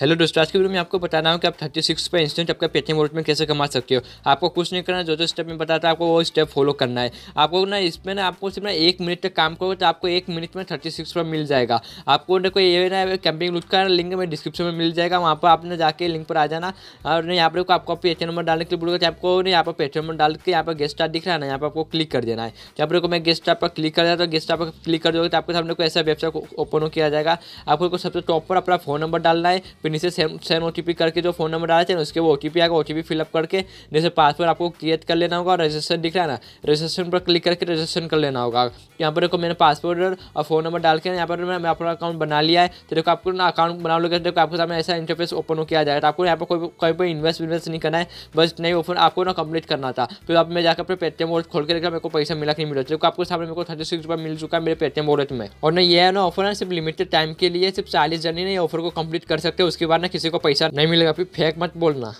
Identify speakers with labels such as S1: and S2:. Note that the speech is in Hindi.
S1: हेलो दोस्तों आज के वीडियो में आपको बताना हूँ कि आप 36 पर इंस्टेंट आपका पेटीएम वॉलेट में कैसे कमा सकते हो आपको कुछ नहीं करना जो जो स्टेप में बताता है आपको वो स्टेप फॉलो करना है आपको ना इसमें ना आपको सिर्फ ना एक मिनट तक काम करोगे तो आपको एक मिनट में 36 पर मिल जाएगा आपको ना कोई ये ना कैंपिंग लुक का लिंक में डिस्क्रिप्शन में मिल जाएगा वहाँ पर आपने जाके लिंक पर आ जाना और यहाँ पर आपको पेटीएम नंबर डालने के लिए बोलूँगा तो आपको यहाँ पर पेटीएम नंबर डाल के यहाँ पर गेस्ट स्टार दिख रहा है ना यहाँ पर आपको क्लिक कर देना है यहाँ पर मैं गेस्ट स्टार पर क्लिक कर देता तो गेस्ट आप पर क्लिक कर दोगे तो आपके सामने को ऐसा वेबसाइट ओपन किया जाएगा आपको सबसे टॉप पर अपना फ़ोन नंबर डालना है फिर नीचे सेम सेम ओ करके जो फोन नंबर आया था उसके वो ओ टी आएगा ओ टी फिलअप करके जैसे पासवर्ड आपको क्रिएट कर लेना होगा और रजिस्ट्रेशन दिख रहा है ना रजिस्ट्रेशन पर क्लिक करके रजिस्ट्रेशन कर लेना होगा यहाँ पर देखो मैंने पासवर्ड और फोन नंबर डाल के यहाँ पर मैं अपना अकाउंट बना लिया है तो देखो आपको ना अकाउंट बना लो देखो आपके सामने ऐसा इंटरफेस ओपन हो किया जाएगा तो आपको यहाँ पर कोई कहीं पर इन्वेस्ट विन्वेस्ट नहीं करना है बस नहीं ओपन आपको ना कंप्लीट करना था फिर तो आप मैं जाकर अपने पेटीएम वॉलेट खोल के देखा मेरे को पैसा मिला नहीं मिला तो आपको सामने मेरे को थर्टी सिक्स मिल चुका है मेरे पेटीएम वॉलेट में और ना ये ना ऑफर है सिर्फ लिमिटेड टाइम के लिए सिर्फ चालीस जन ही नहीं ऑफर को कंप्लीट कर सकते हो उसके बाद ना किसी को पैसा नहीं मिलेगा फिर फेक मत बोलना